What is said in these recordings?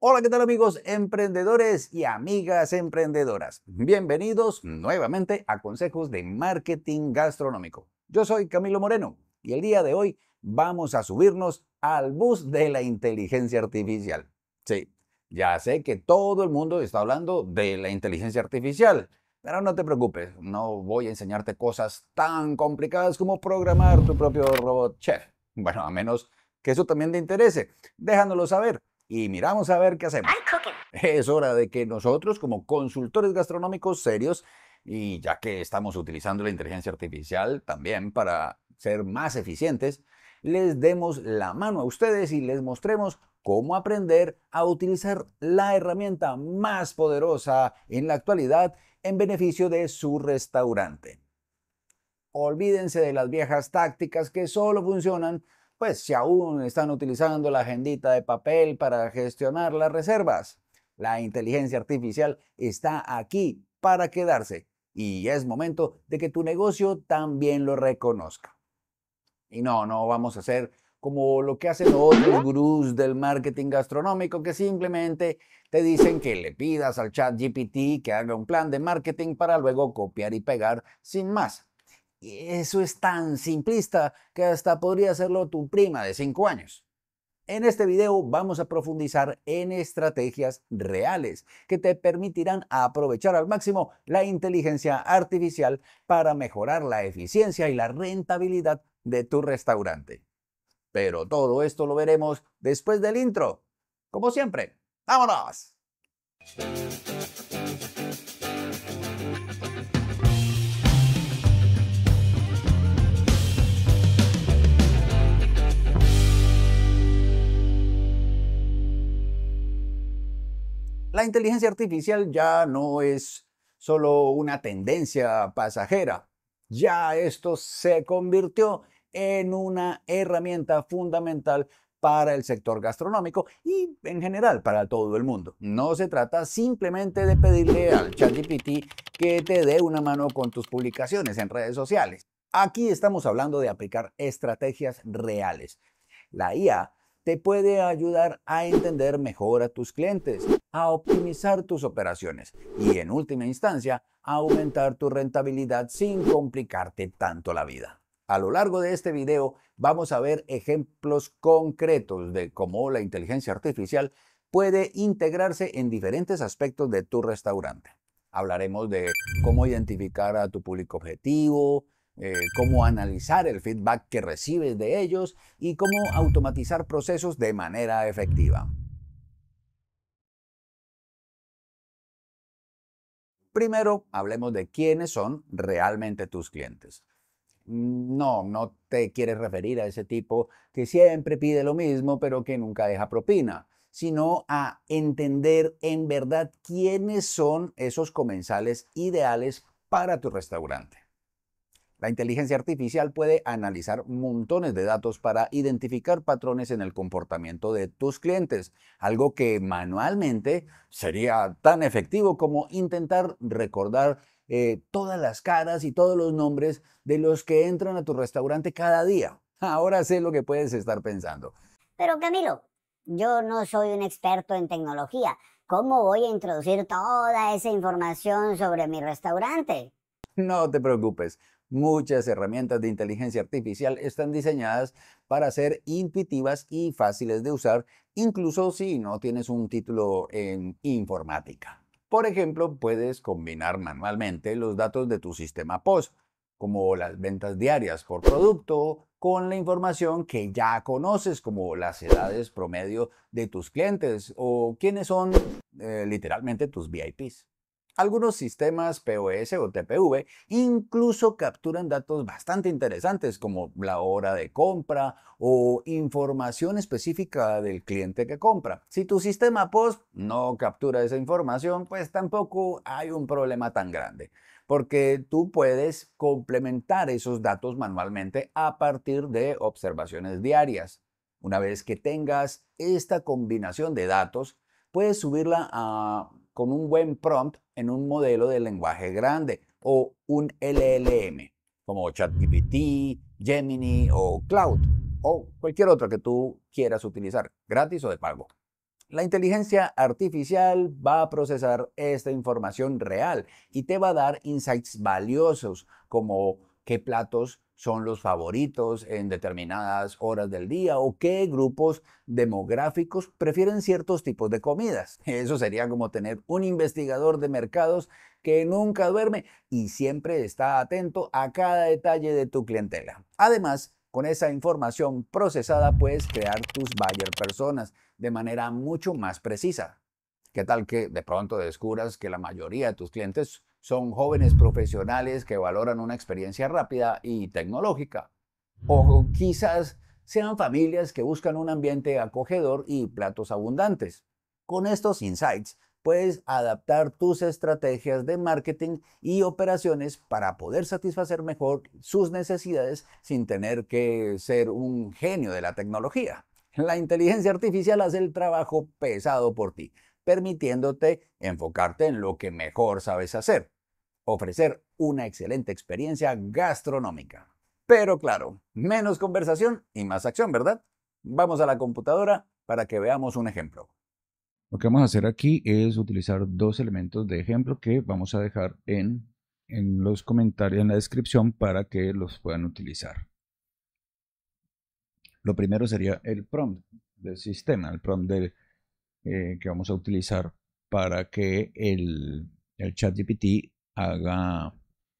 Hola, ¿qué tal amigos emprendedores y amigas emprendedoras? Bienvenidos nuevamente a Consejos de Marketing Gastronómico. Yo soy Camilo Moreno y el día de hoy vamos a subirnos al bus de la inteligencia artificial. Sí, ya sé que todo el mundo está hablando de la inteligencia artificial, pero no te preocupes, no voy a enseñarte cosas tan complicadas como programar tu propio robot chef. Bueno, a menos que eso también te interese. Déjanoslo saber y miramos a ver qué hacemos. Es hora de que nosotros, como consultores gastronómicos serios, y ya que estamos utilizando la inteligencia artificial también para ser más eficientes, les demos la mano a ustedes y les mostremos cómo aprender a utilizar la herramienta más poderosa en la actualidad en beneficio de su restaurante. Olvídense de las viejas tácticas que solo funcionan pues si aún están utilizando la agendita de papel para gestionar las reservas. La inteligencia artificial está aquí para quedarse y es momento de que tu negocio también lo reconozca. Y no, no vamos a hacer como lo que hacen otros gurús del marketing gastronómico que simplemente te dicen que le pidas al chat GPT que haga un plan de marketing para luego copiar y pegar sin más. Y eso es tan simplista que hasta podría hacerlo tu prima de 5 años. En este video vamos a profundizar en estrategias reales que te permitirán aprovechar al máximo la inteligencia artificial para mejorar la eficiencia y la rentabilidad de tu restaurante. Pero todo esto lo veremos después del intro. Como siempre, ¡vámonos! La inteligencia artificial ya no es solo una tendencia pasajera, ya esto se convirtió en una herramienta fundamental para el sector gastronómico y en general para todo el mundo. No se trata simplemente de pedirle al ChatGPT que te dé una mano con tus publicaciones en redes sociales. Aquí estamos hablando de aplicar estrategias reales. La IA te puede ayudar a entender mejor a tus clientes, a optimizar tus operaciones y en última instancia a aumentar tu rentabilidad sin complicarte tanto la vida. A lo largo de este video vamos a ver ejemplos concretos de cómo la inteligencia artificial puede integrarse en diferentes aspectos de tu restaurante. Hablaremos de cómo identificar a tu público objetivo, eh, cómo analizar el feedback que recibes de ellos y cómo automatizar procesos de manera efectiva. Primero, hablemos de quiénes son realmente tus clientes. No, no te quieres referir a ese tipo que siempre pide lo mismo pero que nunca deja propina, sino a entender en verdad quiénes son esos comensales ideales para tu restaurante. La inteligencia artificial puede analizar montones de datos para identificar patrones en el comportamiento de tus clientes, algo que manualmente sería tan efectivo como intentar recordar eh, todas las caras y todos los nombres de los que entran a tu restaurante cada día. Ahora sé lo que puedes estar pensando. Pero Camilo, yo no soy un experto en tecnología. ¿Cómo voy a introducir toda esa información sobre mi restaurante? No te preocupes. Muchas herramientas de inteligencia artificial están diseñadas para ser intuitivas y fáciles de usar, incluso si no tienes un título en informática. Por ejemplo, puedes combinar manualmente los datos de tu sistema POS, como las ventas diarias por producto, con la información que ya conoces, como las edades promedio de tus clientes o quiénes son eh, literalmente tus VIPs. Algunos sistemas POS o TPV incluso capturan datos bastante interesantes como la hora de compra o información específica del cliente que compra. Si tu sistema POS no captura esa información, pues tampoco hay un problema tan grande porque tú puedes complementar esos datos manualmente a partir de observaciones diarias. Una vez que tengas esta combinación de datos, puedes subirla a con un buen prompt en un modelo de lenguaje grande o un LLM, como ChatGPT, Gemini o Cloud, o cualquier otro que tú quieras utilizar, gratis o de pago. La inteligencia artificial va a procesar esta información real y te va a dar insights valiosos como qué platos son los favoritos en determinadas horas del día o qué grupos demográficos prefieren ciertos tipos de comidas. Eso sería como tener un investigador de mercados que nunca duerme y siempre está atento a cada detalle de tu clientela. Además, con esa información procesada puedes crear tus buyer personas de manera mucho más precisa. ¿Qué tal que de pronto descubras que la mayoría de tus clientes son jóvenes profesionales que valoran una experiencia rápida y tecnológica. O quizás sean familias que buscan un ambiente acogedor y platos abundantes. Con estos insights puedes adaptar tus estrategias de marketing y operaciones para poder satisfacer mejor sus necesidades sin tener que ser un genio de la tecnología. La inteligencia artificial hace el trabajo pesado por ti, permitiéndote enfocarte en lo que mejor sabes hacer ofrecer una excelente experiencia gastronómica. Pero claro, menos conversación y más acción, ¿verdad? Vamos a la computadora para que veamos un ejemplo. Lo que vamos a hacer aquí es utilizar dos elementos de ejemplo que vamos a dejar en, los comentarios, en la descripción, para que los puedan utilizar. Lo primero sería el prompt del sistema, el prompt eh, que vamos a utilizar para que el, el chat GPT haga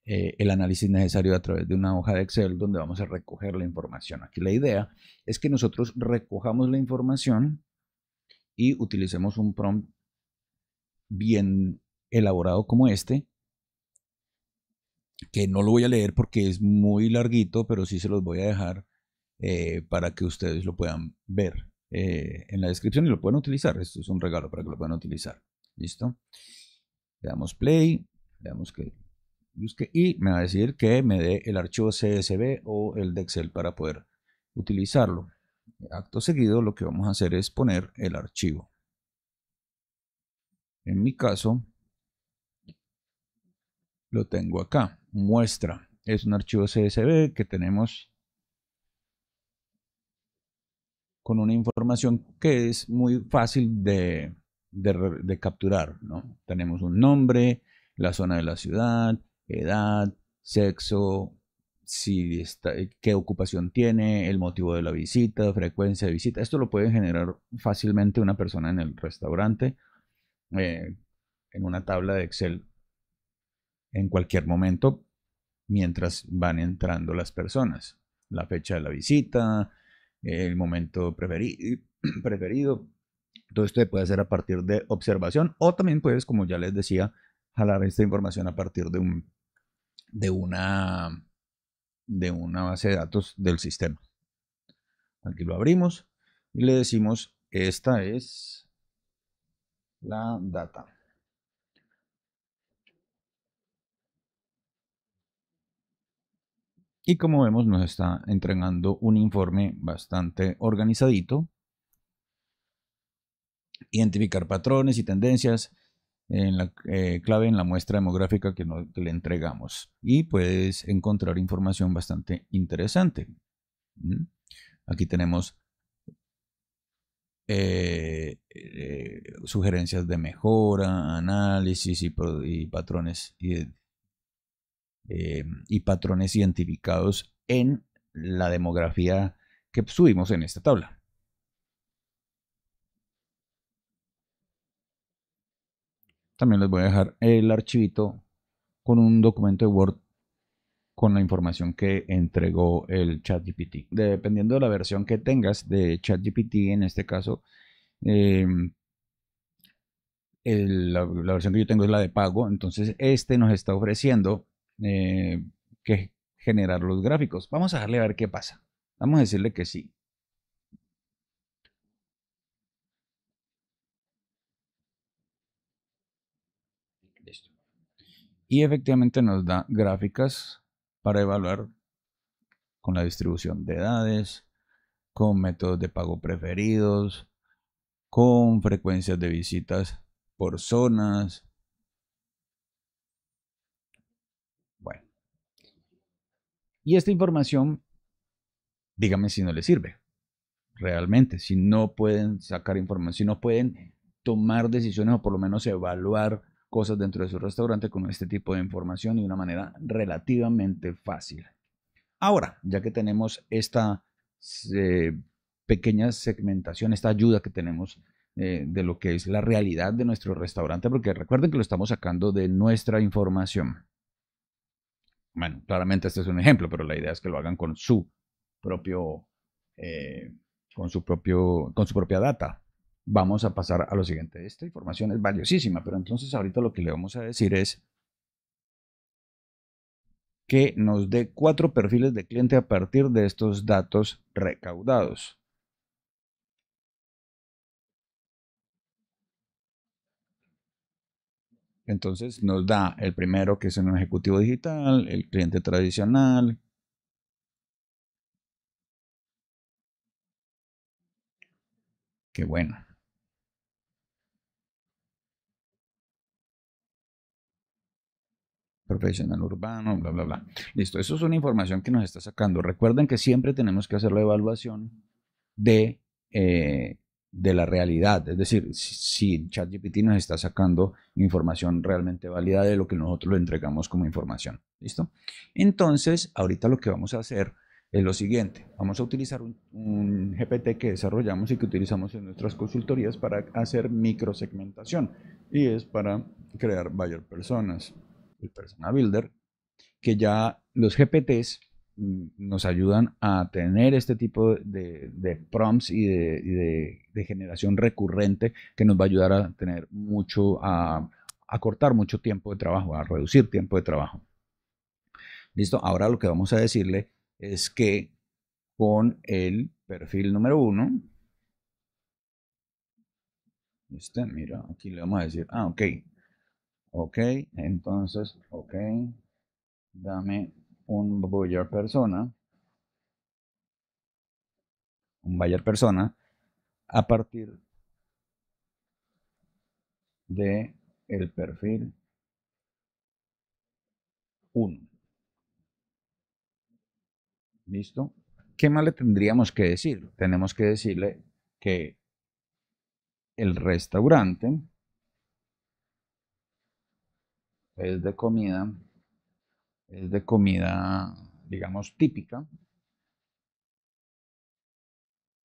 eh, el análisis necesario a través de una hoja de Excel donde vamos a recoger la información. Aquí la idea es que nosotros recojamos la información y utilicemos un prompt bien elaborado como este, que no lo voy a leer porque es muy larguito, pero sí se los voy a dejar eh, para que ustedes lo puedan ver eh, en la descripción y lo puedan utilizar. Esto es un regalo para que lo puedan utilizar. ¿Listo? Le damos play. Veamos que busque y me va a decir que me dé el archivo CSV o el de Excel para poder utilizarlo. Acto seguido lo que vamos a hacer es poner el archivo. En mi caso lo tengo acá, muestra. Es un archivo CSV que tenemos con una información que es muy fácil de, capturar. ¿no? Tenemos un nombre, la zona de la ciudad, edad, sexo, si qué ocupación tiene, el motivo de la visita, frecuencia de visita. Esto lo puede generar fácilmente una persona en el restaurante, eh, en una tabla de Excel, en cualquier momento, mientras van entrando las personas. La fecha de la visita, el momento preferido. Todo esto se puede hacer a partir de observación o también puedes, como ya les decía, jalar esta información a partir de, un, de, una, de una base de datos del sistema. Aquí lo abrimos y le decimos, esta es la data. Y como vemos nos está entregando un informe bastante organizadito. Identificar patrones y tendencias, en la eh, clave en la muestra demográfica que, le entregamos y puedes encontrar información bastante interesante. ¿Mm? Aquí tenemos eh, eh, sugerencias de mejora, análisis y, patrones y patrones identificados en la demografía que subimos en esta tabla. También les voy a dejar el archivito con un documento de Word con la información que entregó el ChatGPT. Dependiendo de la versión que tengas de ChatGPT, en este caso, em, la, versión que yo tengo es la de pago. Entonces, este nos está ofreciendo eh, que generar los gráficos. Vamos a darle a ver qué pasa. Vamos a decirle que sí. y efectivamente nos da gráficas para evaluar con la distribución de edades, con métodos de pago preferidos, con frecuencias de visitas por zonas. Bueno. Y esta información, dígame si no le sirve. Realmente, si no pueden sacar información, si no pueden tomar decisiones o por lo menos evaluar cosas dentro de su restaurante con este tipo de información de una manera relativamente fácil. Ahora, ya que tenemos esta eh, pequeña segmentación, esta ayuda que tenemos eh, de lo que es la realidad de nuestro restaurante, porque recuerden que lo estamos sacando de nuestra información. Bueno, claramente este es un ejemplo, pero la idea es que lo hagan con su propio, eh, con su propio, con su propia data, vamos a pasar a lo siguiente. Esta información es valiosísima, pero entonces ahorita lo que le vamos a decir es que nos dé cuatro perfiles de cliente a partir de estos datos recaudados. Entonces nos da el primero que es un ejecutivo digital, el cliente tradicional, qué bueno. profesional urbano, bla, bla, bla. Listo, eso es una información que nos está sacando. Recuerden que siempre tenemos que hacer la evaluación de, eh, de la realidad. Es decir, si ChatGPT nos está sacando información realmente válida de lo que nosotros le entregamos como información. ¿Listo? Entonces, ahorita lo que vamos a hacer es lo siguiente. Vamos a utilizar un, GPT que desarrollamos y que utilizamos en nuestras consultorías para hacer microsegmentación y es para crear buyer personas el Persona Builder, que ya los GPTs mm, nos ayudan a tener este tipo de, prompts y, de, generación recurrente que nos va a ayudar a tener mucho, a, a cortar mucho tiempo de trabajo, a reducir tiempo de trabajo. Listo, ahora lo que vamos a decirle es que con el perfil número uno, este, mira, aquí le vamos a decir, ah, ok, Ok, entonces, ok, dame un buyer persona, un buyer persona, a partir de el perfil 1. ¿Listo? ¿Qué más le tendríamos que decir? Tenemos que decirle que el restaurante es de comida, es de comida, digamos, típica.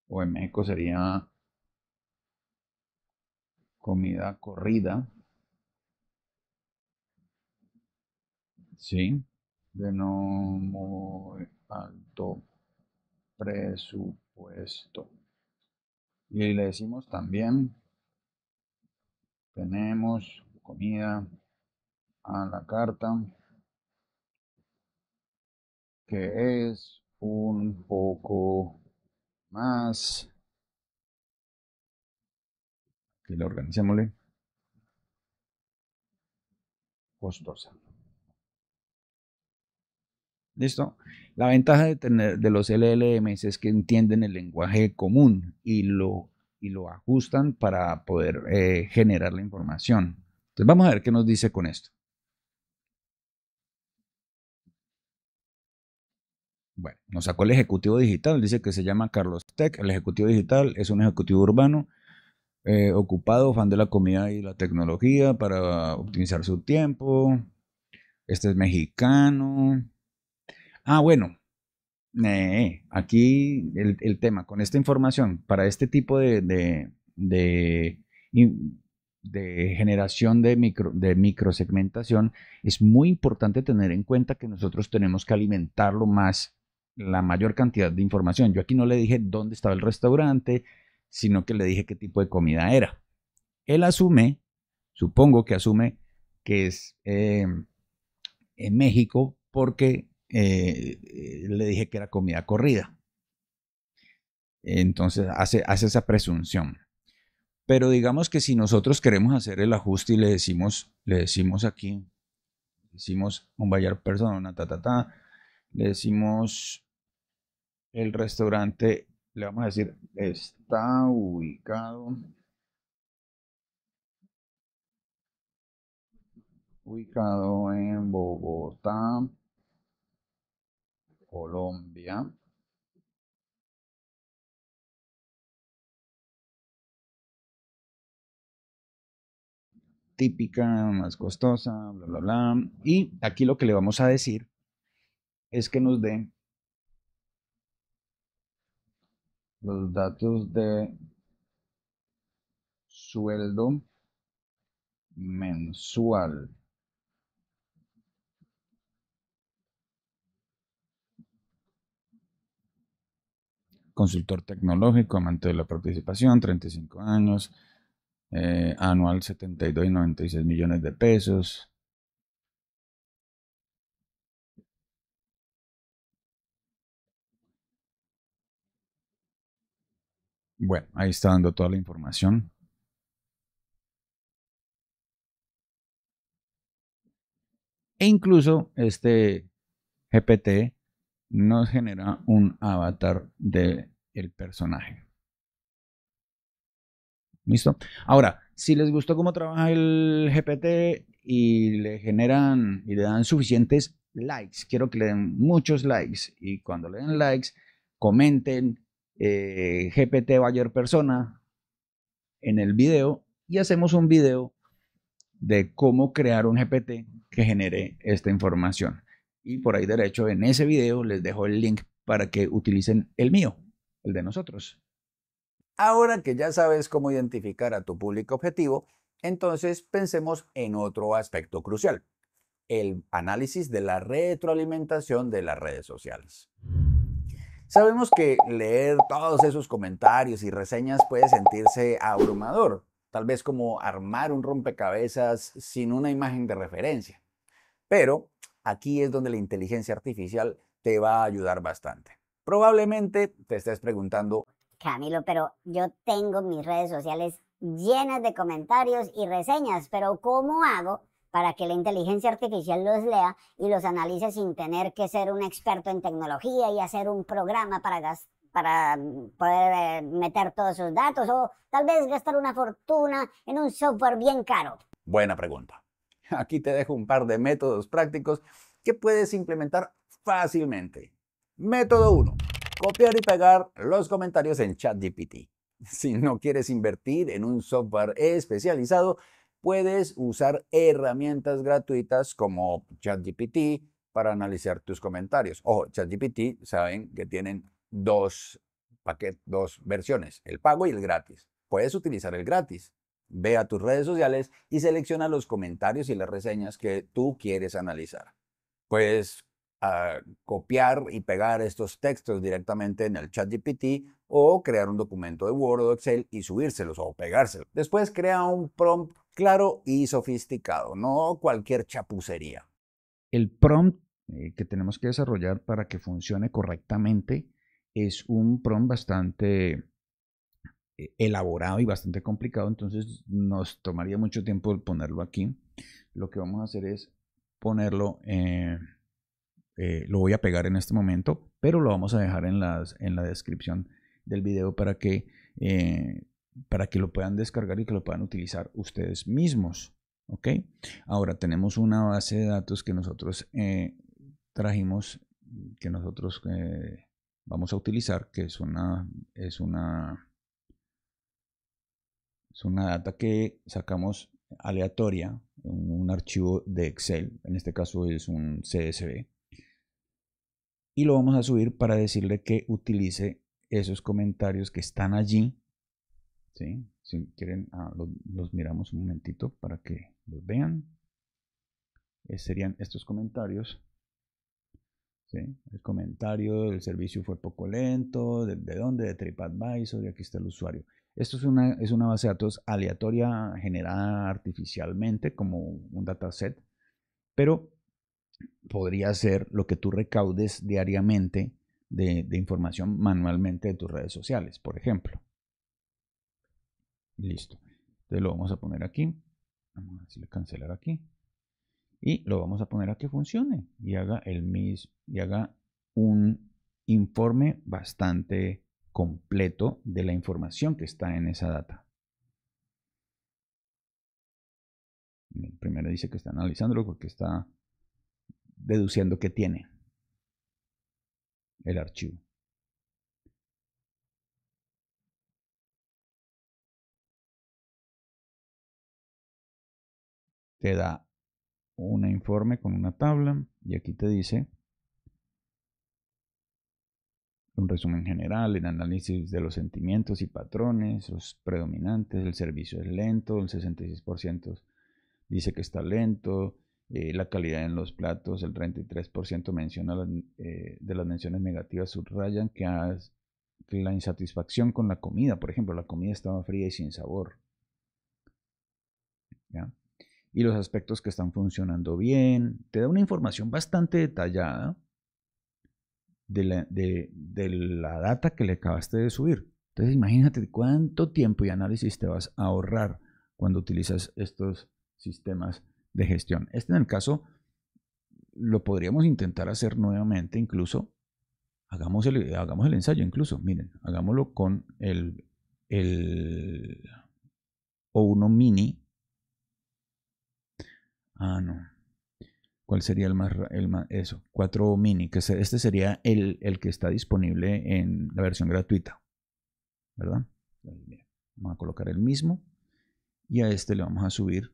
O en México sería comida corrida. Sí, de no muy alto presupuesto. Y le decimos también, tenemos comida a la carta que es un poco más. que la organizémosle. Costosa. ¿Listo? La ventaja de tener de los LLMs es que entienden el lenguaje común y lo, y lo ajustan para poder eh, generar la información. Entonces vamos a ver qué nos dice con esto. Bueno, nos sacó el ejecutivo digital, dice que se llama Carlos Tech. El ejecutivo digital es un ejecutivo urbano eh, ocupado, fan de la comida y la tecnología para optimizar su tiempo. Este es mexicano. Ah, bueno. Eh, aquí el, tema, con esta información, para este tipo de, de, de generación de, micro, de microsegmentación, es muy importante tener en cuenta que nosotros tenemos que alimentarlo más la mayor cantidad de información. Yo aquí no le dije dónde estaba el restaurante, sino que le dije qué tipo de comida era. Él asume, supongo que asume que es eh, en México porque eh, le dije que era comida corrida. Entonces hace, hace esa presunción. Pero digamos que si nosotros queremos hacer el ajuste y le decimos, le decimos aquí, decimos un Bayer persona, ta, ta, ta, le decimos el restaurante, le vamos a decir, está ubicado. Ubicado en Bogotá, Colombia. típica, más costosa, bla, bla, bla. Y aquí lo que le vamos a decir es que nos den los datos de sueldo mensual. Consultor tecnológico, amante de la participación, 35 años, eh, anual 72 y 96 millones de pesos. Bueno, ahí está dando toda la información. E incluso este GPT nos genera un avatar del personaje. ¿Listo? Ahora, si les gustó cómo trabaja el GPT y le generan y le dan suficientes likes, quiero que le den muchos likes y cuando le den likes, comenten, eh, GPT Bayer Persona en el video y hacemos un video de cómo crear un GPT que genere esta información. Y por ahí derecho, en ese video les dejo el link para que utilicen el mío, el de nosotros. Ahora que ya sabes cómo identificar a tu público objetivo, entonces pensemos en otro aspecto crucial, el análisis de la retroalimentación de las redes sociales. Sabemos que leer todos esos comentarios y reseñas puede sentirse abrumador, tal vez como armar un rompecabezas sin una imagen de referencia. Pero aquí es donde la inteligencia artificial te va a ayudar bastante. Probablemente te estés preguntando, Camilo, pero yo tengo mis redes sociales llenas de comentarios y reseñas, pero ¿cómo hago para que la inteligencia artificial los lea y los analice sin tener que ser un experto en tecnología y hacer un programa para, para mm, poder eh, meter todos sus datos o tal vez gastar una fortuna en un software bien caro. Buena pregunta. Aquí te dejo un par de métodos prácticos que puedes implementar fácilmente. Método 1. Copiar y pegar los comentarios en ChatGPT. Si no quieres invertir en un software especializado, puedes usar herramientas gratuitas como ChatGPT para analizar tus comentarios. Ojo, ChatGPT saben que tienen dos paquetes, dos versiones, el pago y el gratis. Puedes utilizar el gratis. Ve a tus redes sociales y selecciona los comentarios y las reseñas que tú quieres analizar. Puedes ah, copiar y pegar estos textos directamente en el ChatGPT o crear un documento de Word o Excel y subírselos o pegárselos. Después crea un prompt claro y sofisticado, no cualquier chapucería. El prompt eh, que tenemos que desarrollar para que funcione correctamente es un prompt bastante eh, elaborado y bastante complicado, entonces nos tomaría mucho tiempo ponerlo aquí. Lo que vamos a hacer es ponerlo, eh, lo voy a pegar en este momento, pero lo vamos a dejar en, las, en la descripción del video para que para que lo puedan descargar y que lo puedan utilizar ustedes mismos. ¿Ok? Ahora tenemos una base de datos que nosotros eh, trajimos, que nosotros eh, vamos a utilizar, que es una, es una, es una data que sacamos aleatoria, en un archivo de Excel, en este caso es un CSV, y lo vamos a subir para decirle que utilice esos comentarios que están allí si quieren, ah, los, miramos un momentito para que los vean. Eh, serían estos comentarios. El comentario del servicio fue poco lento, de, de dónde, de TripAdvisor, y aquí está el usuario. Esto es una, base de datos aleatoria generada artificialmente como un dataset, pero podría ser lo que tú recaudes diariamente de información manualmente de tus redes sociales, por ejemplo. Listo. Entonces lo vamos a poner aquí. Vamos a decirle cancelar aquí. Y lo vamos a poner a que funcione y haga el mismo y haga un informe bastante completo de la información que está en esa data. primero dice que está analizándolo porque está deduciendo que tiene el archivo. te da un informe con una tabla y aquí te dice un resumen general, el análisis de los sentimientos y patrones, los predominantes, el servicio es lento, el 66% dice que está lento, eh, la calidad en los platos, el 33% menciona eh, de las menciones negativas subrayan que, la insatisfacción con la comida, por ejemplo, la comida estaba fría y sin sabor. ¿Ya? y los aspectos que están funcionando bien. Te da una información bastante detallada de la, data que le acabaste de subir. Entonces imagínate cuánto tiempo y análisis te vas a ahorrar cuando utilizas estos sistemas de gestión. Este en el caso lo podríamos intentar hacer nuevamente incluso. Hagamos el, hagamos el ensayo incluso. Miren, hagámoslo con el, el o uno mini Ah, no. ¿Cuál sería el más, el más, eso? 4 mini, que este sería el, el, que está disponible en la versión gratuita. ¿Verdad? Vamos a colocar el mismo. Y a este le vamos a subir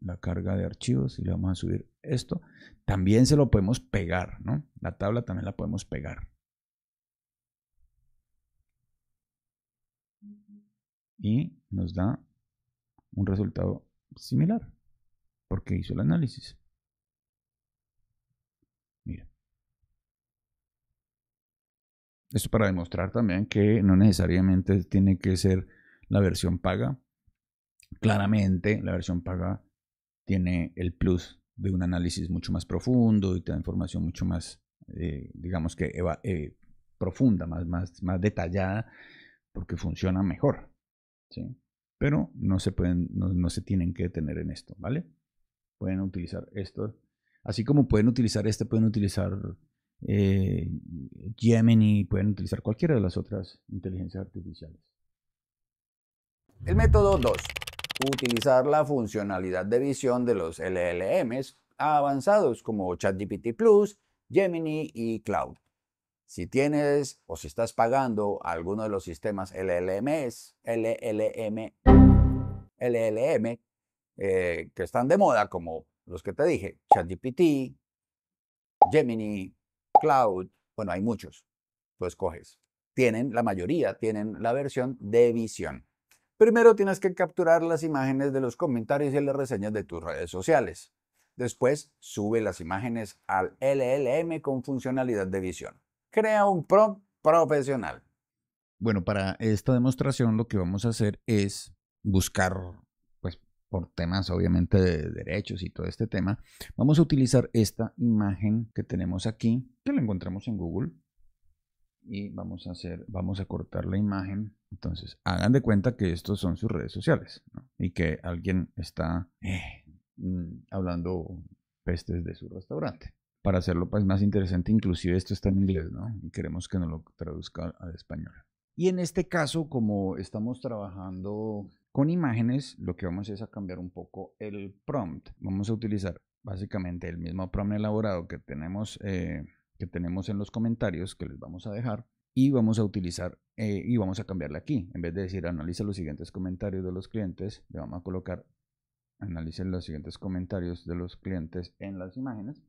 la carga de archivos y le vamos a subir esto. También se lo podemos pegar, ¿no? La tabla también la podemos pegar. Y nos da un resultado similar porque hizo el análisis. Mira. Esto para demostrar también que no necesariamente tiene que ser la versión paga. Claramente la versión paga tiene el plus de un análisis mucho más profundo y te información mucho más, eh, digamos que eh, profunda, más, más, más detallada, porque funciona mejor. Pero no se, pueden, no, no se tienen que detener en esto, ¿vale? pueden utilizar esto. Así como pueden utilizar este, pueden utilizar eh, Gemini, pueden utilizar cualquiera de las otras inteligencias artificiales. El método 2. Utilizar la funcionalidad de visión de los LLMs avanzados como ChatGPT Plus, Gemini y Cloud. Si tienes o si estás pagando alguno de los sistemas LLMs, LLM, LLM, eh, que están de moda, como los que te dije, ChatGPT, Gemini, Cloud, bueno, hay muchos. Pues coges. Tienen, la mayoría tienen la versión de visión. Primero tienes que capturar las imágenes de los comentarios y las reseñas de tus redes sociales. Después, sube las imágenes al LLM con funcionalidad de visión. Crea un prompt profesional. Bueno, para esta demostración lo que vamos a hacer es buscar por temas obviamente de derechos y todo este tema, vamos a utilizar esta imagen que tenemos aquí, que la encontramos en Google. Y vamos a hacer, vamos a cortar la imagen. Entonces, hagan de cuenta que estos son sus redes sociales y que alguien está eh, mm, hablando pestes de su restaurante. Para hacerlo pues, más interesante, inclusive esto está en inglés, ¿no? Y queremos que nos lo traduzca al español. Y en este caso, como estamos trabajando con imágenes lo que vamos es a cambiar un poco el prompt. Vamos a utilizar básicamente el mismo prompt elaborado que tenemos, eh, que tenemos en los comentarios que les vamos a dejar y vamos a utilizar eh, y vamos a cambiarle aquí. En vez de decir analiza los siguientes comentarios de los clientes, le vamos a colocar analice los siguientes comentarios de los clientes en las imágenes.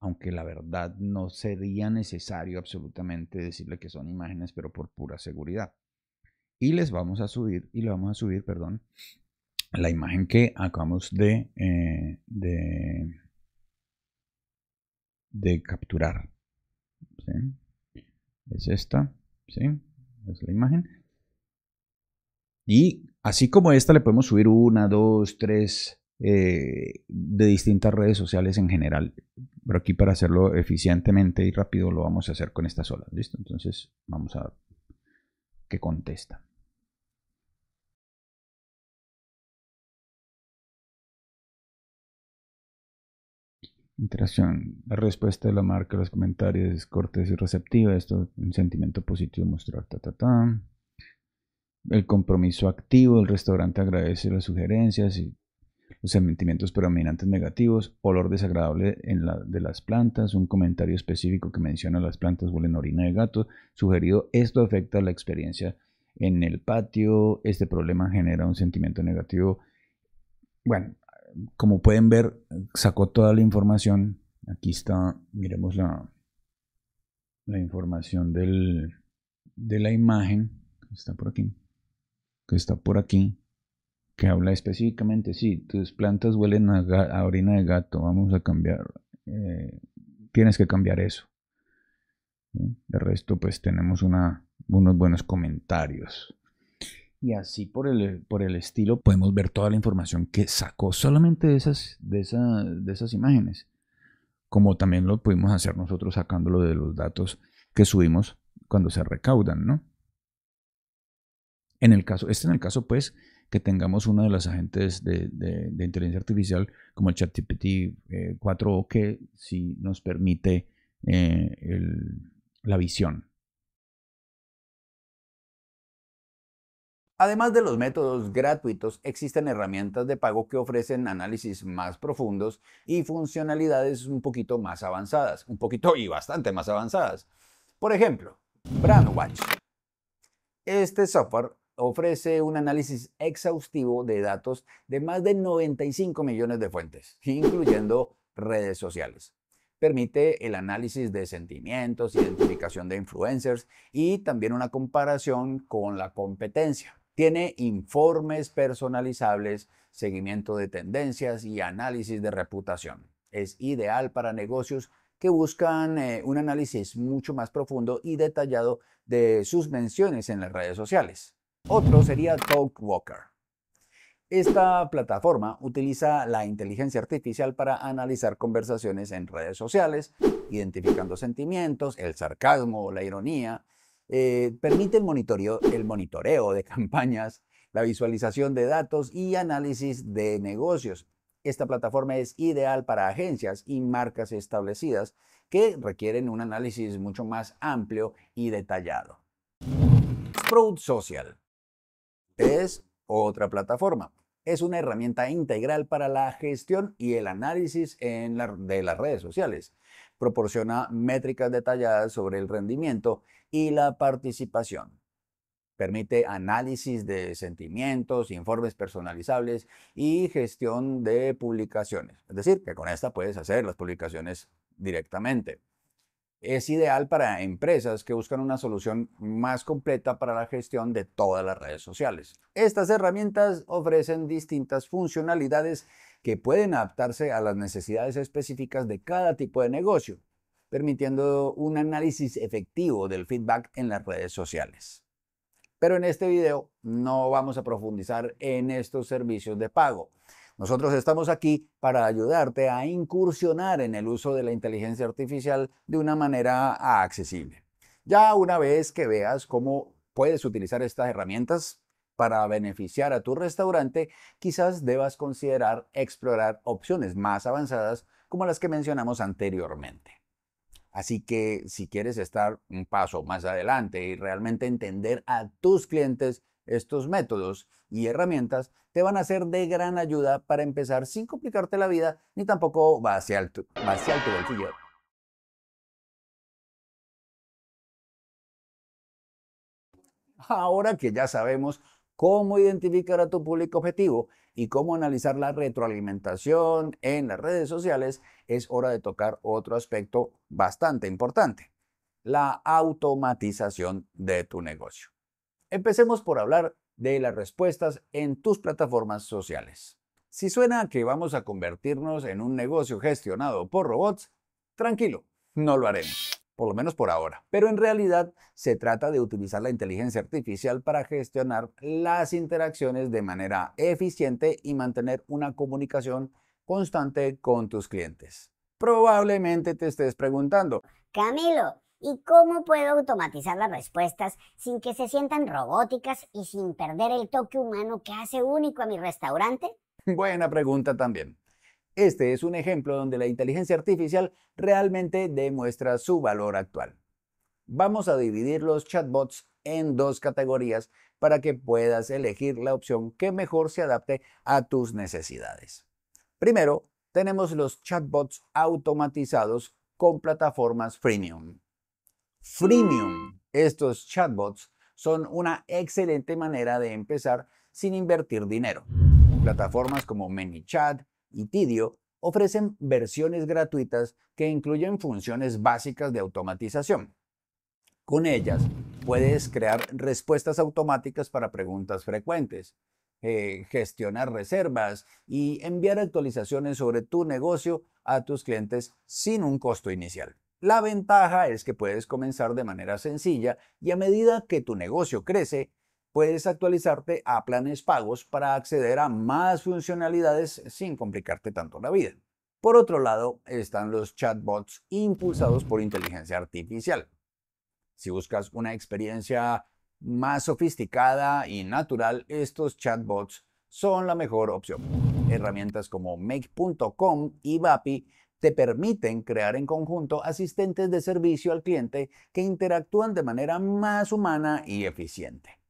Aunque la verdad no sería necesario absolutamente decirle que son imágenes, pero por pura seguridad y les vamos a subir, y le vamos a subir, perdón, la imagen que acabamos de, eh, de, capturar. Es esta, Es la imagen. Y así como esta le podemos subir una, dos, tres eh, de distintas redes sociales en general. Pero aquí para hacerlo eficientemente y rápido lo vamos a hacer con esta sola. ¿Listo? Entonces vamos a ver qué contesta. interacción, la respuesta de la marca, los comentarios es cortés y receptiva, esto es un sentimiento positivo mostrar, ta, ta, ta. El compromiso activo, el restaurante agradece las sugerencias y los sentimientos predominantes negativos, olor desagradable en la, de las plantas, un comentario específico que menciona las plantas huelen orina de gato, sugerido esto afecta la experiencia en el patio, este problema genera un sentimiento negativo. Bueno, como pueden ver, sacó toda la información. Aquí está, miremos la, la información del, de la imagen. Está por aquí. Que está por aquí. Que habla específicamente, sí, tus plantas huelen a, orina de gato. Vamos a cambiar. Eh, tienes que cambiar eso. De resto, pues tenemos unos buenos comentarios. Y así por el, por el estilo podemos ver toda la información que sacó solamente de esas, de, de esas imágenes. Como también lo pudimos hacer nosotros sacándolo de los datos que subimos cuando se recaudan, ¿no? En el caso, este en el caso, pues, que tengamos uno de los agentes de, inteligencia artificial como el ChatGPT 4 eh, o que si nos permite eh, la visión. Además de los métodos gratuitos, existen herramientas de pago que ofrecen análisis más profundos y funcionalidades un poquito más avanzadas, un poquito y bastante más avanzadas. Por ejemplo, Brandwatch. Este software ofrece un análisis exhaustivo de datos de más de 95 millones de fuentes, incluyendo redes sociales. Permite el análisis de sentimientos, identificación de influencers y también una comparación con la competencia. Tiene informes personalizables, seguimiento de tendencias y análisis de reputación. Es ideal para negocios que buscan eh, un análisis mucho más profundo y detallado de sus menciones en las redes sociales. Otro sería Talkwalker. Esta plataforma utiliza la inteligencia artificial para analizar conversaciones en redes sociales, identificando sentimientos, el sarcasmo, o la ironía, eh, permite el monitoreo, el monitoreo de campañas, la visualización de datos y análisis de negocios. Esta plataforma es ideal para agencias y marcas establecidas que requieren un análisis mucho más amplio y detallado. Proud Social es otra plataforma. Es una herramienta integral para la gestión y el análisis de las redes sociales proporciona métricas detalladas sobre el rendimiento y la participación. Permite análisis de sentimientos, informes personalizables y gestión de publicaciones. Es decir, que con esta puedes hacer las publicaciones directamente. Es ideal para empresas que buscan una solución más completa para la gestión de todas las redes sociales. Estas herramientas ofrecen distintas funcionalidades que pueden adaptarse a las necesidades específicas de cada tipo de negocio, permitiendo un análisis efectivo del feedback en las redes sociales. Pero en este video no vamos a profundizar en estos servicios de pago. Nosotros estamos aquí para ayudarte a incursionar en el uso de la inteligencia artificial de una manera accesible. Ya una vez que veas cómo puedes utilizar estas herramientas, para beneficiar a tu restaurante, quizás debas considerar explorar opciones más avanzadas como las que mencionamos anteriormente. Así que si quieres estar un paso más adelante y realmente entender a tus clientes, estos métodos y herramientas te van a ser de gran ayuda para empezar sin complicarte la vida ni tampoco vaciar tu, vaciar tu bolsillo. Ahora que ya sabemos cómo identificar a tu público objetivo y cómo analizar la retroalimentación en las redes sociales, es hora de tocar otro aspecto bastante importante, la automatización de tu negocio. Empecemos por hablar de las respuestas en tus plataformas sociales. Si suena que vamos a convertirnos en un negocio gestionado por robots, tranquilo, no lo haremos por lo menos por ahora. Pero en realidad se trata de utilizar la inteligencia artificial para gestionar las interacciones de manera eficiente y mantener una comunicación constante con tus clientes. Probablemente te estés preguntando, Camilo, ¿y cómo puedo automatizar las respuestas sin que se sientan robóticas y sin perder el toque humano que hace único a mi restaurante? Buena pregunta también. Este es un ejemplo donde la inteligencia artificial realmente demuestra su valor actual. Vamos a dividir los chatbots en dos categorías para que puedas elegir la opción que mejor se adapte a tus necesidades. Primero, tenemos los chatbots automatizados con plataformas freemium. Freemium, estos chatbots son una excelente manera de empezar sin invertir dinero. Plataformas como ManyChat, y Tidio ofrecen versiones gratuitas que incluyen funciones básicas de automatización. Con ellas puedes crear respuestas automáticas para preguntas frecuentes, eh, gestionar reservas y enviar actualizaciones sobre tu negocio a tus clientes sin un costo inicial. La ventaja es que puedes comenzar de manera sencilla y a medida que tu negocio crece, puedes actualizarte a planes pagos para acceder a más funcionalidades sin complicarte tanto la vida. Por otro lado, están los chatbots impulsados por inteligencia artificial. Si buscas una experiencia más sofisticada y natural, estos chatbots son la mejor opción. Herramientas como make.com y Vapi te permiten crear en conjunto asistentes de servicio al cliente que interactúan de manera más humana y eficiente.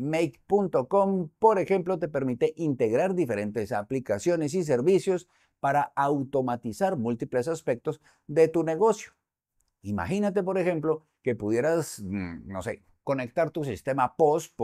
Make.com, por ejemplo, te permite integrar diferentes aplicaciones y servicios para automatizar múltiples aspectos de tu negocio. Imagínate, por ejemplo, que pudieras, mm, no sé, conectar tu sistema POS,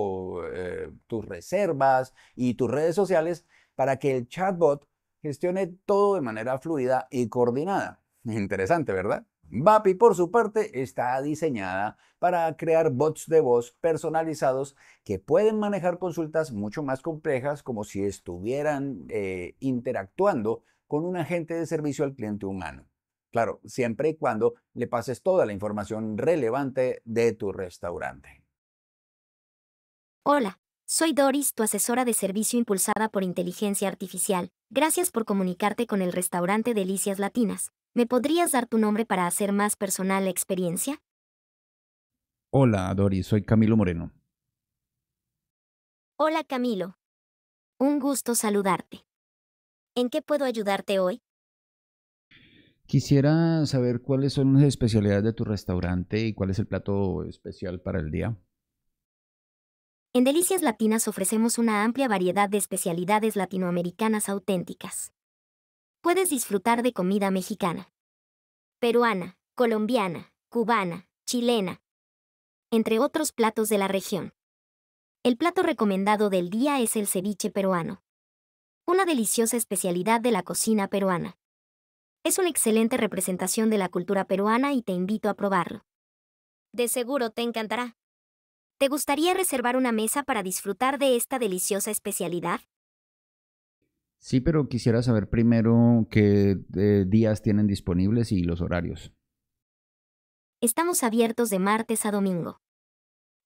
eh, tus reservas y tus redes sociales para que el chatbot gestione todo de manera fluida y coordinada. Interesante, ¿verdad? BAPI, por su parte, está diseñada para crear bots de voz personalizados que pueden manejar consultas mucho más complejas como si estuvieran eh, interactuando con un agente de servicio al cliente humano. Claro, siempre y cuando le pases toda la información relevante de tu restaurante. Hola, soy Doris, tu asesora de servicio impulsada por inteligencia artificial. Gracias por comunicarte con el restaurante Delicias Latinas. ¿Me podrías dar tu nombre para hacer más personal la experiencia? Hola, Dori, soy Camilo Moreno. Hola, Camilo. Un gusto saludarte. ¿En qué puedo ayudarte hoy? Quisiera saber cuáles son las especialidades de tu restaurante y cuál es el plato especial para el día. En Delicias Latinas ofrecemos una amplia variedad de especialidades latinoamericanas auténticas puedes disfrutar de comida mexicana, peruana, colombiana, cubana, chilena, entre otros platos de la región. El plato recomendado del día es el ceviche peruano, una deliciosa especialidad de la cocina peruana. Es una excelente representación de la cultura peruana y te invito a probarlo. De seguro te encantará. ¿Te gustaría reservar una mesa para disfrutar de esta deliciosa especialidad? Sí, pero quisiera saber primero qué eh, días tienen disponibles y los horarios. Estamos abiertos de martes a domingo.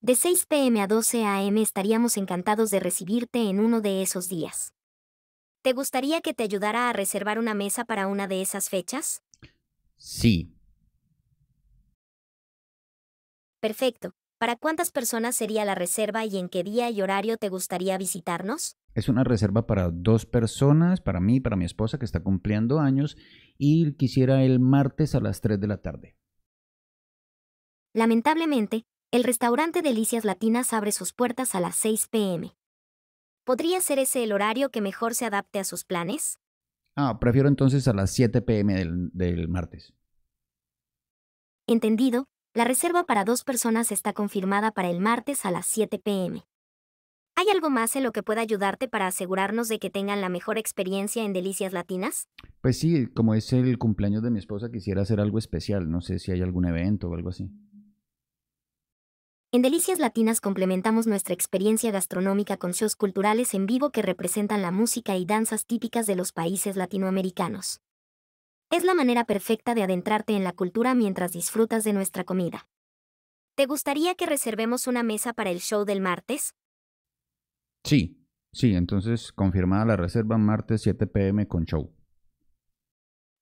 De 6 pm a 12 am estaríamos encantados de recibirte en uno de esos días. ¿Te gustaría que te ayudara a reservar una mesa para una de esas fechas? Sí. Perfecto. ¿Para cuántas personas sería la reserva y en qué día y horario te gustaría visitarnos? Es una reserva para dos personas, para mí, y para mi esposa que está cumpliendo años y quisiera el martes a las 3 de la tarde. Lamentablemente, el restaurante Delicias Latinas abre sus puertas a las 6 pm. ¿Podría ser ese el horario que mejor se adapte a sus planes? Ah, prefiero entonces a las 7 pm del, del martes. Entendido, la reserva para dos personas está confirmada para el martes a las 7 pm. ¿Hay algo más en lo que pueda ayudarte para asegurarnos de que tengan la mejor experiencia en Delicias Latinas? Pues sí, como es el cumpleaños de mi esposa, quisiera hacer algo especial. No sé si hay algún evento o algo así. En Delicias Latinas complementamos nuestra experiencia gastronómica con shows culturales en vivo que representan la música y danzas típicas de los países latinoamericanos. Es la manera perfecta de adentrarte en la cultura mientras disfrutas de nuestra comida. ¿Te gustaría que reservemos una mesa para el show del martes? Sí, sí, entonces confirmada la reserva martes 7 pm con show.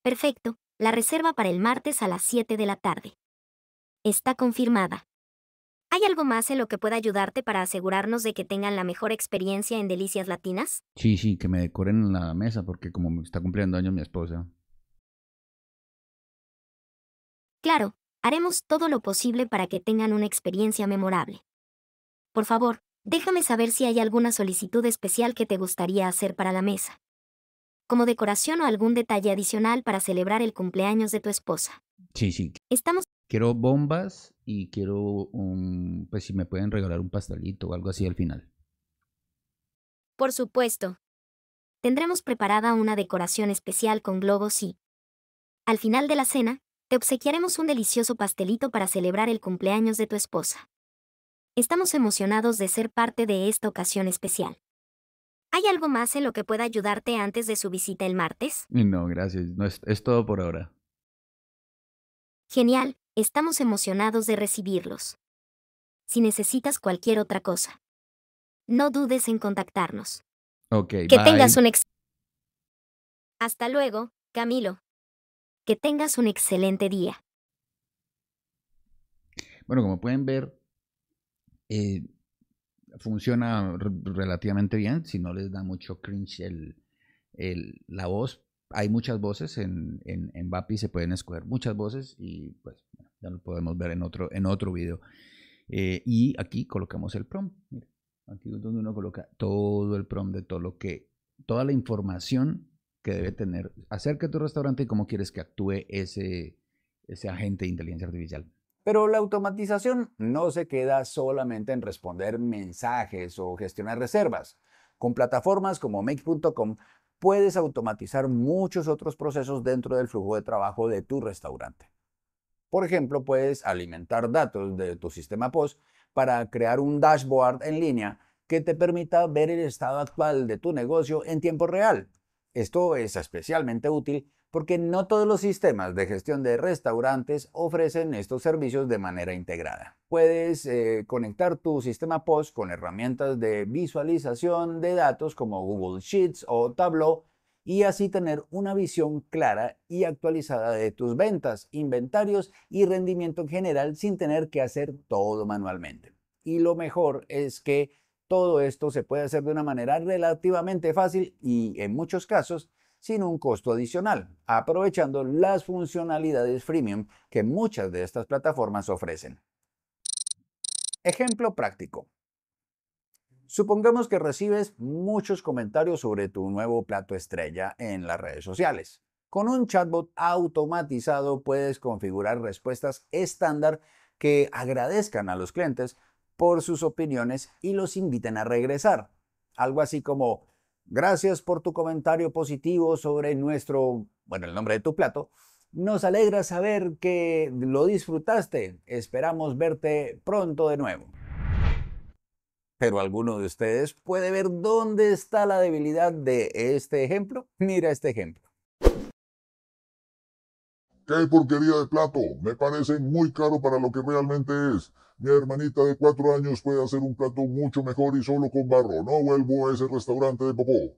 Perfecto, la reserva para el martes a las 7 de la tarde. Está confirmada. ¿Hay algo más en lo que pueda ayudarte para asegurarnos de que tengan la mejor experiencia en Delicias Latinas? Sí, sí, que me decoren la mesa porque como está cumpliendo año mi esposa. Claro, haremos todo lo posible para que tengan una experiencia memorable. Por favor, Déjame saber si hay alguna solicitud especial que te gustaría hacer para la mesa. Como decoración o algún detalle adicional para celebrar el cumpleaños de tu esposa. Sí, sí. Estamos. Quiero bombas y quiero un. Pues si me pueden regalar un pastelito o algo así al final. Por supuesto. Tendremos preparada una decoración especial con globos y. Al final de la cena, te obsequiaremos un delicioso pastelito para celebrar el cumpleaños de tu esposa. Estamos emocionados de ser parte de esta ocasión especial. ¿Hay algo más en lo que pueda ayudarte antes de su visita el martes? No, gracias. es, todo por ahora. Genial, estamos emocionados de recibirlos. Si necesitas cualquier otra cosa, no dudes en contactarnos. Ok. Que tengas un Hasta luego, Camilo. Que tengas un excelente día. Bueno, como pueden ver, eh, funciona relativamente bien, si no les da mucho cringe el, la voz. Hay muchas voces en, en, Vapi, se pueden escoger muchas voces y pues ya lo podemos ver en otro, en otro video. Eh, y aquí colocamos el prompt, aquí es donde uno coloca todo el prompt, de todo lo que, toda la información que debe tener acerca de tu restaurante y cómo quieres que actúe ese, ese agente de inteligencia artificial. Pero la automatización no se queda solamente en responder mensajes o gestionar reservas. Con plataformas como make.com puedes automatizar muchos otros procesos dentro del flujo de trabajo de tu restaurante. Por ejemplo, puedes alimentar datos de tu sistema POS para crear un dashboard en línea que te permita ver el estado actual de tu negocio en tiempo real. Esto es especialmente útil porque no todos los sistemas de gestión de restaurantes ofrecen estos servicios de manera integrada. Puedes eh, conectar tu sistema POS con herramientas de visualización de datos como Google Sheets o Tableau y así tener una visión clara y actualizada de tus ventas, inventarios y rendimiento en general sin tener que hacer todo manualmente. Y lo mejor es que todo esto se puede hacer de una manera relativamente fácil y en muchos casos sin un costo adicional, aprovechando las funcionalidades freemium que muchas de estas plataformas ofrecen. Ejemplo práctico. Supongamos que recibes muchos comentarios sobre tu nuevo plato estrella en las redes sociales. Con un chatbot automatizado puedes configurar respuestas estándar que agradezcan a los clientes por sus opiniones y los inviten a regresar. Algo así como, Gracias por tu comentario positivo sobre nuestro, bueno, el nombre de tu plato. Nos alegra saber que lo disfrutaste. Esperamos verte pronto de nuevo. Pero alguno de ustedes puede ver dónde está la debilidad de este ejemplo. Mira este ejemplo. ¡Qué porquería de plato! Me parece muy caro para lo que realmente es. Mi hermanita de cuatro años puede hacer un plato mucho mejor y solo con barro. No vuelvo a ese restaurante de popó.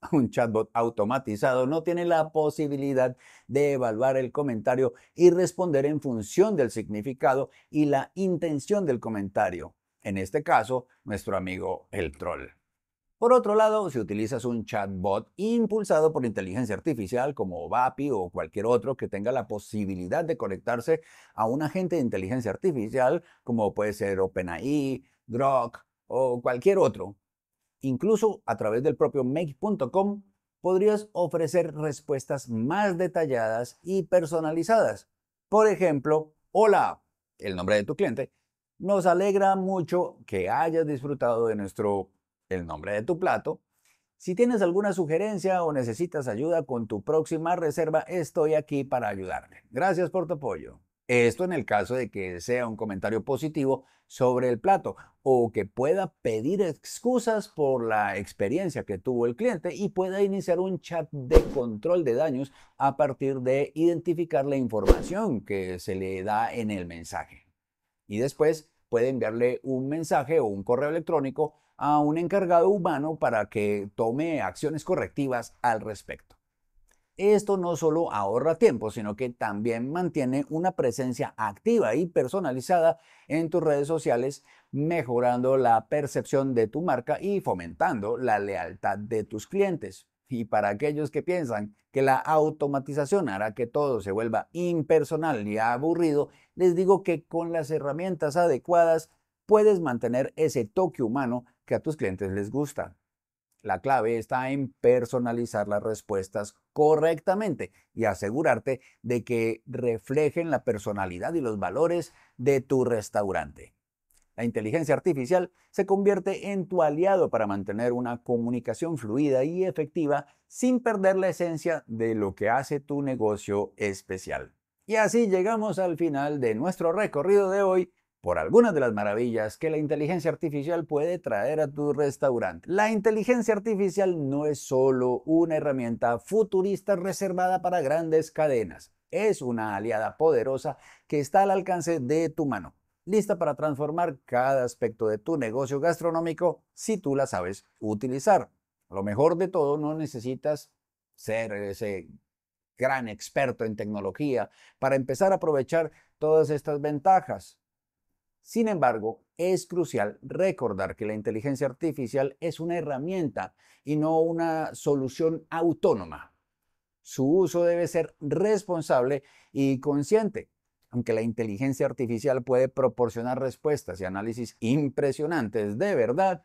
Un chatbot automatizado no tiene la posibilidad de evaluar el comentario y responder en función del significado y la intención del comentario. En este caso, nuestro amigo el troll. Por otro lado, si utilizas un chatbot impulsado por inteligencia artificial como VAPI o cualquier otro que tenga la posibilidad de conectarse a un agente de inteligencia artificial como puede ser OpenAI, Grok o cualquier otro, incluso a través del propio make.com podrías ofrecer respuestas más detalladas y personalizadas. Por ejemplo, hola, el nombre de tu cliente, nos alegra mucho que hayas disfrutado de nuestro el nombre de tu plato. Si tienes alguna sugerencia o necesitas ayuda con tu próxima reserva, estoy aquí para ayudarte. Gracias por tu apoyo. Esto en el caso de que sea un comentario positivo sobre el plato o que pueda pedir excusas por la experiencia que tuvo el cliente y pueda iniciar un chat de control de daños a partir de identificar la información que se le da en el mensaje. Y después puede enviarle un mensaje o un correo electrónico a un encargado humano para que tome acciones correctivas al respecto. Esto no solo ahorra tiempo, sino que también mantiene una presencia activa y personalizada en tus redes sociales, mejorando la percepción de tu marca y fomentando la lealtad de tus clientes. Y para aquellos que piensan que la automatización hará que todo se vuelva impersonal y aburrido, les digo que con las herramientas adecuadas puedes mantener ese toque humano que a tus clientes les gusta. La clave está en personalizar las respuestas correctamente y asegurarte de que reflejen la personalidad y los valores de tu restaurante. La inteligencia artificial se convierte en tu aliado para mantener una comunicación fluida y efectiva sin perder la esencia de lo que hace tu negocio especial. Y así llegamos al final de nuestro recorrido de hoy por algunas de las maravillas que la inteligencia artificial puede traer a tu restaurante. La inteligencia artificial no es solo una herramienta futurista reservada para grandes cadenas, es una aliada poderosa que está al alcance de tu mano, lista para transformar cada aspecto de tu negocio gastronómico si tú la sabes utilizar. Lo mejor de todo, no necesitas ser ese gran experto en tecnología para empezar a aprovechar todas estas ventajas. Sin embargo, es crucial recordar que la inteligencia artificial es una herramienta y no una solución autónoma. Su uso debe ser responsable y consciente. Aunque la inteligencia artificial puede proporcionar respuestas y análisis impresionantes de verdad,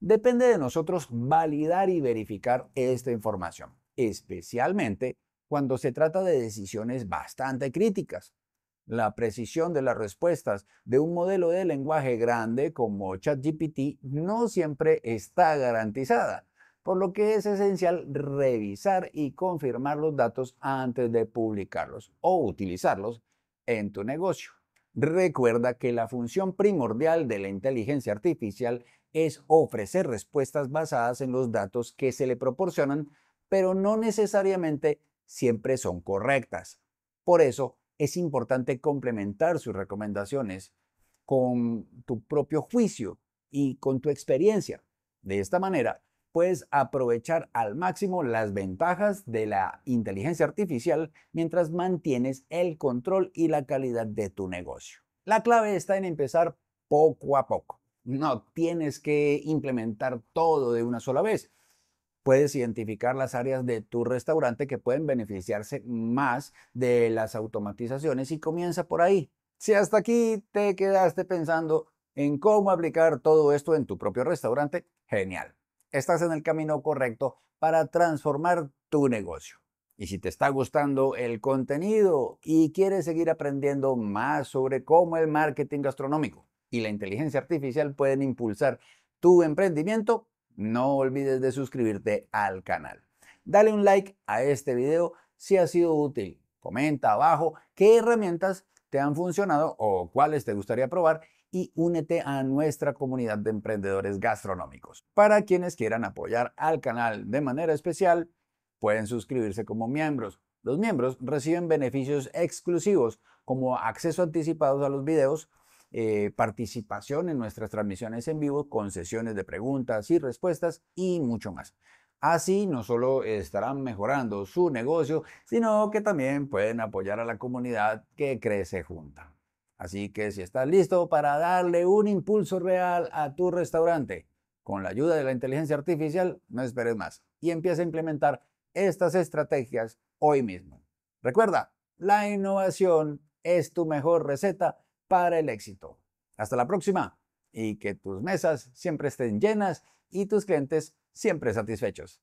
depende de nosotros validar y verificar esta información, especialmente cuando se trata de decisiones bastante críticas la precisión de las respuestas de un modelo de lenguaje grande como ChatGPT no siempre está garantizada, por lo que es esencial revisar y confirmar los datos antes de publicarlos o utilizarlos en tu negocio. Recuerda que la función primordial de la inteligencia artificial es ofrecer respuestas basadas en los datos que se le proporcionan, pero no necesariamente siempre son correctas. Por eso, es importante complementar sus recomendaciones con tu propio juicio y con tu experiencia. De esta manera, puedes aprovechar al máximo las ventajas de la inteligencia artificial mientras mantienes el control y la calidad de tu negocio. La clave está en empezar poco a poco. No tienes que implementar todo de una sola vez puedes identificar las áreas de tu restaurante que pueden beneficiarse más de las automatizaciones y comienza por ahí. Si hasta aquí te quedaste pensando en cómo aplicar todo esto en tu propio restaurante, genial. Estás en el camino correcto para transformar tu negocio. Y si te está gustando el contenido y quieres seguir aprendiendo más sobre cómo el marketing gastronómico y la inteligencia artificial pueden impulsar tu emprendimiento, no olvides de suscribirte al canal. Dale un like a este video si ha sido útil. Comenta abajo qué herramientas te han funcionado o cuáles te gustaría probar y únete a nuestra comunidad de emprendedores gastronómicos. Para quienes quieran apoyar al canal de manera especial, pueden suscribirse como miembros. Los miembros reciben beneficios exclusivos como acceso anticipado a los videos, eh, participación en nuestras transmisiones en vivo con sesiones de preguntas y respuestas y mucho más. Así no solo estarán mejorando su negocio, sino que también pueden apoyar a la comunidad que crece junta. Así que si estás listo para darle un impulso real a tu restaurante con la ayuda de la inteligencia artificial, no esperes más y empieza a implementar estas estrategias hoy mismo. Recuerda, la innovación es tu mejor receta para el éxito. Hasta la próxima y que tus mesas siempre estén llenas y tus clientes siempre satisfechos.